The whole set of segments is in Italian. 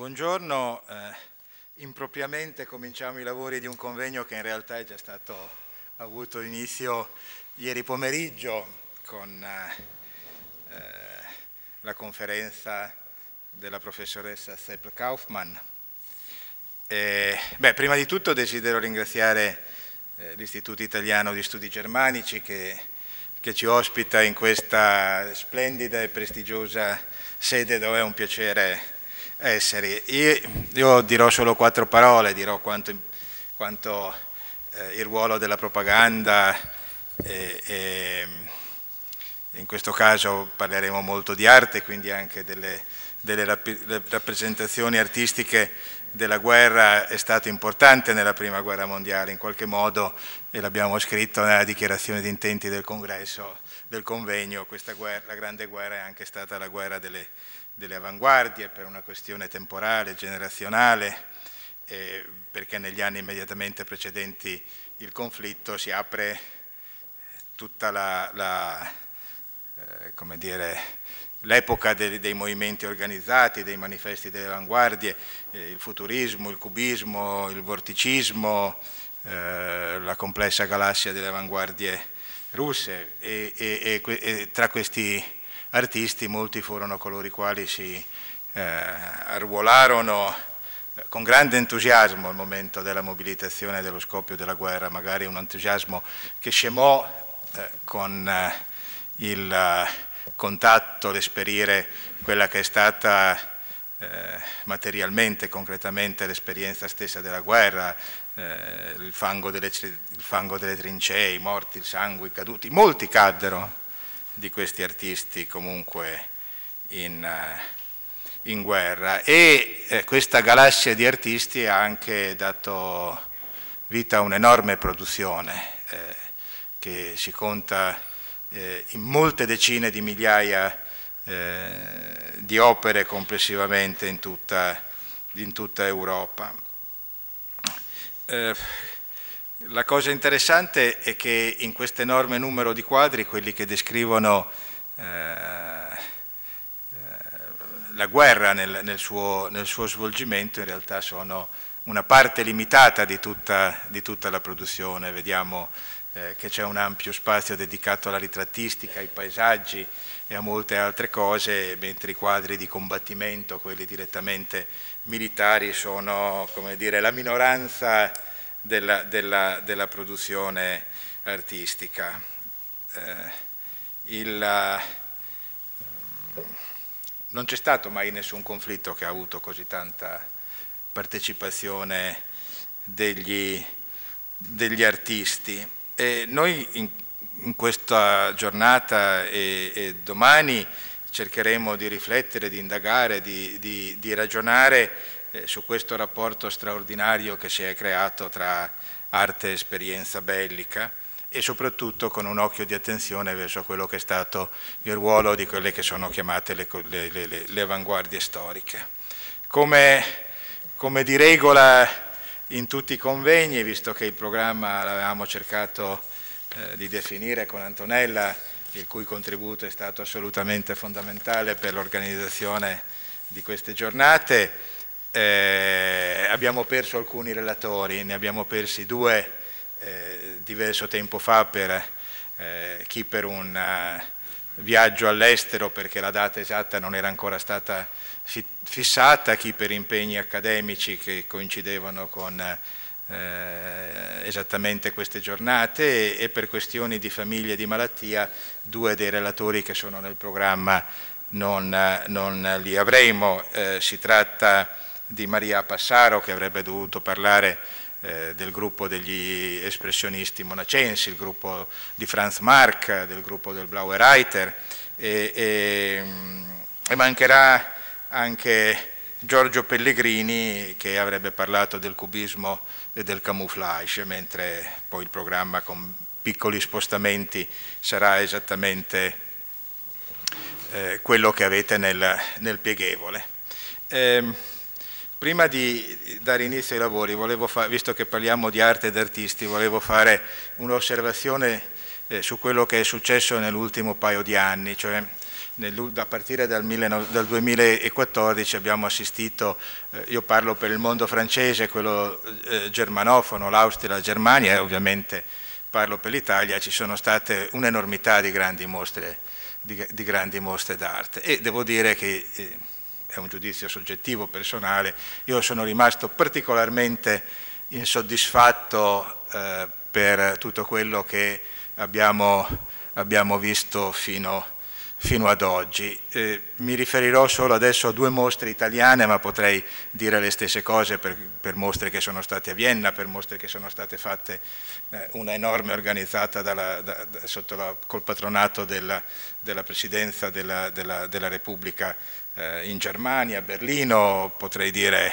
Buongiorno, eh, impropriamente cominciamo i lavori di un convegno che in realtà è già stato avuto inizio ieri pomeriggio con eh, eh, la conferenza della professoressa Sepp Kaufmann. E, beh, prima di tutto desidero ringraziare eh, l'Istituto Italiano di Studi Germanici che, che ci ospita in questa splendida e prestigiosa sede dove è un piacere esseri. Io, io, dirò solo quattro parole, dirò quanto, quanto eh, il ruolo della propaganda, e, e in questo caso parleremo molto di arte, quindi anche delle, delle rappresentazioni artistiche della guerra è stato importante nella prima guerra mondiale, in qualche modo, e l'abbiamo scritto nella dichiarazione di intenti del congresso, del convegno, questa guerra, la grande guerra è anche stata la guerra delle, delle avanguardie per una questione temporale, generazionale, eh, perché negli anni immediatamente precedenti il conflitto si apre tutta la, la eh, come dire, l'epoca dei, dei, movimenti organizzati, dei manifesti delle avanguardie, eh, il futurismo, il cubismo, il vorticismo, eh, la complessa galassia delle avanguardie russe e, e, e, e tra questi artisti, molti furono coloro i quali si eh, arruolarono eh, con grande entusiasmo al momento della mobilitazione e dello scoppio della guerra, magari un entusiasmo che scemò eh, con eh, il eh, contatto, l'esperire quella che è stata eh, materialmente, concretamente l'esperienza stessa della guerra, eh, il fango, delle, il, fango delle, trincee, i morti, il sangue, i caduti, molti caddero di questi artisti comunque in, eh, in guerra e eh, questa galassia di artisti ha anche dato vita a un'enorme produzione eh, che si conta eh, in molte decine di migliaia eh, di opere complessivamente in tutta, in tutta Europa. Eh, la cosa interessante è che in questo enorme numero di quadri, quelli che descrivono eh, eh, la guerra nel, nel, suo, nel, suo, svolgimento, in realtà sono una parte limitata di tutta, di tutta la produzione. Vediamo eh, che c'è un ampio spazio dedicato alla ritrattistica, ai paesaggi e a molte altre cose, mentre i quadri di combattimento, quelli direttamente militari, sono come dire, la minoranza della, della, della produzione artistica. Eh, il, mm, non c'è stato mai nessun conflitto che ha avuto così tanta partecipazione degli, degli artisti. E noi in, in, questa giornata e, e, domani cercheremo di riflettere, di indagare, di, di, di ragionare eh, su questo rapporto straordinario che si è creato tra arte e esperienza bellica e soprattutto con un occhio di attenzione verso quello che è stato il ruolo di quelle che sono chiamate le, le, le, le avanguardie storiche. Come, come di regola in tutti i convegni, visto che il programma l'avevamo cercato eh, di definire con Antonella, il cui contributo è stato assolutamente fondamentale per l'organizzazione di queste giornate, eh, abbiamo perso alcuni relatori, ne abbiamo persi due eh, diverso tempo fa, per, eh, chi per un uh, viaggio all'estero perché la data esatta non era ancora stata fi fissata, chi per impegni accademici che coincidevano con eh, esattamente queste giornate e, e per questioni di famiglia e di malattia due dei relatori che sono nel programma non, non li avremo. Eh, si tratta di Maria Passaro che avrebbe dovuto parlare eh, del gruppo degli espressionisti monacensi, il gruppo di Franz Marc, del gruppo del Blaue Reiter e, e, e mancherà anche Giorgio Pellegrini che avrebbe parlato del cubismo e del camouflage, mentre poi il programma con piccoli spostamenti sarà esattamente eh, quello che avete nel, nel pieghevole. Eh, Prima di dare inizio ai lavori, visto che parliamo di arte ed artisti, volevo fare un'osservazione eh, su quello che è successo nell'ultimo paio di anni, cioè a partire dal, dal, 2014 abbiamo assistito, eh, io parlo per il mondo francese, quello eh, germanofono, l'Austria, la Germania e ovviamente parlo per l'Italia, ci sono state un'enormità di grandi mostre, di, di grandi mostre d'arte e devo dire che eh, è un giudizio soggettivo, personale, io sono rimasto particolarmente insoddisfatto eh, per tutto quello che abbiamo, abbiamo visto fino, fino, ad oggi. Eh, mi riferirò solo adesso a due mostre italiane, ma potrei dire le stesse cose per, per mostre che sono state a Vienna, per mostre che sono state fatte, eh, una enorme organizzata dalla, da, da, la, col patronato della, della Presidenza della, della, della Repubblica eh, in Germania, a Berlino, potrei dire,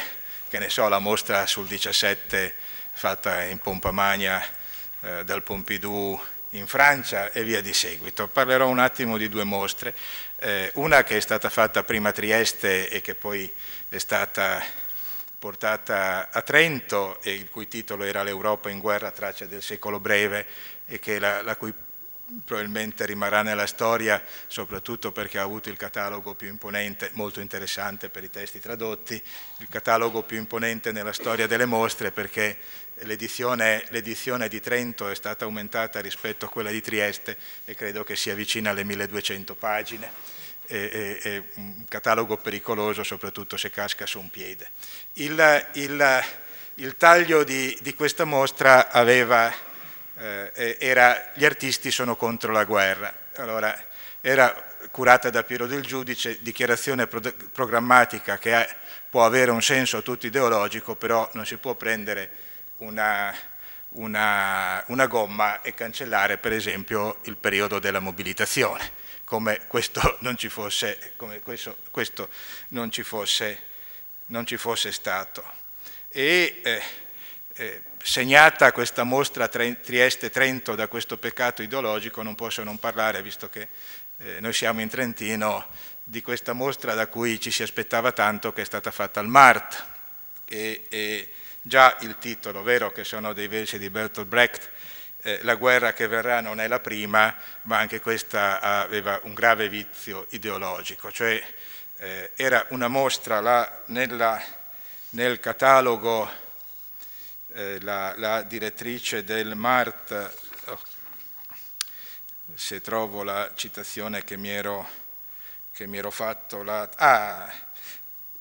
che ne so, la mostra sul 17 fatta in Pompamagna eh, dal Pompidou in Francia e via di seguito. Parlerò un attimo di due mostre, eh, una che è stata fatta prima a Trieste e che poi è stata portata a Trento, il cui titolo era L'Europa in guerra, traccia del secolo breve, e la, la cui probabilmente rimarrà nella storia soprattutto perché ha avuto il catalogo più imponente, molto interessante per i testi tradotti, il catalogo più imponente nella storia delle mostre perché l'edizione, di Trento è stata aumentata rispetto a quella di Trieste e credo che sia vicina alle 1200 pagine. È, è, è un catalogo pericoloso soprattutto se casca su un piede. Il, il, il taglio di, di questa mostra aveva eh, era, gli artisti sono contro la guerra. Allora, era curata da Piero del Giudice, dichiarazione pro programmatica che ha, può avere un senso a tutti ideologico, però non si può prendere una, una, una gomma e cancellare per esempio il periodo della mobilitazione, come questo non ci fosse, questo, questo non ci fosse, non ci fosse stato. E, eh, eh, segnata questa mostra Trieste-Trento da questo peccato ideologico, non posso non parlare, visto che eh, noi siamo in Trentino, di questa mostra da cui ci si aspettava tanto, che è stata fatta al Mart. E, e già il titolo, vero che sono dei versi di Bertolt Brecht, eh, la guerra che verrà non è la prima, ma anche questa aveva un grave vizio ideologico, cioè eh, era una mostra là, nella, nel catalogo eh, la, la, direttrice del MART, oh, se trovo la citazione che mi ero, che mi ero fatto, la, ah,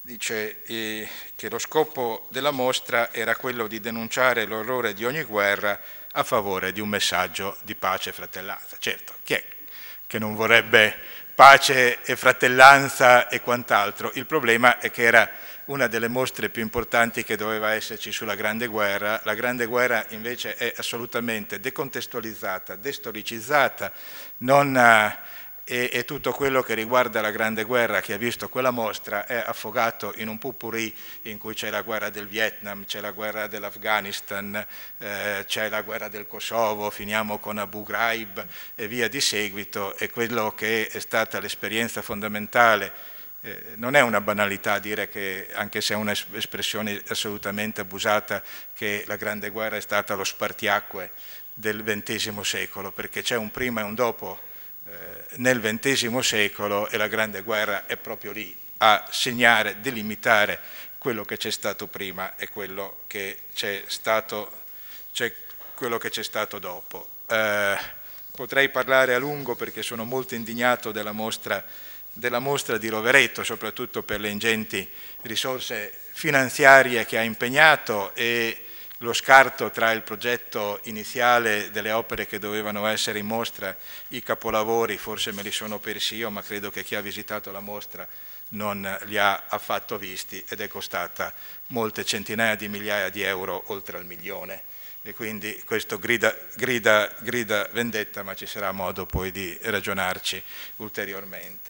dice eh, che lo scopo della mostra era quello di denunciare l'orrore di ogni guerra a favore di un messaggio di pace e fratellanza. Certo, chi è che non vorrebbe pace e fratellanza e quant'altro? Il problema è che era una delle mostre più importanti che doveva esserci sulla Grande Guerra. La Grande Guerra invece è assolutamente decontestualizzata, destoricizzata, non, eh, e, e, tutto quello che riguarda la Grande Guerra, che ha visto quella mostra, è affogato in un pupurì in cui c'è la guerra del Vietnam, c'è la guerra dell'Afghanistan, eh, c'è la guerra del Kosovo, finiamo con Abu Ghraib e via di seguito, e quello che è stata l'esperienza fondamentale eh, non è una banalità dire che, anche se è un'espressione assolutamente abusata, che la Grande Guerra è stata lo spartiacque del XX secolo, perché c'è un prima e un dopo eh, nel XX secolo e la Grande Guerra è proprio lì a segnare, delimitare quello che c'è stato prima e quello che c'è stato, cioè quello che c'è stato dopo. Eh, potrei parlare a lungo perché sono molto indignato della mostra della mostra di Rovereto, soprattutto per le ingenti risorse finanziarie che ha impegnato e lo scarto tra il progetto iniziale delle opere che dovevano essere in mostra, i capolavori, forse me li sono persi io, ma credo che chi ha visitato la mostra non li ha affatto visti ed è costata molte centinaia di migliaia di euro oltre al milione. E quindi questo grida, grida, grida vendetta, ma ci sarà modo poi di ragionarci ulteriormente.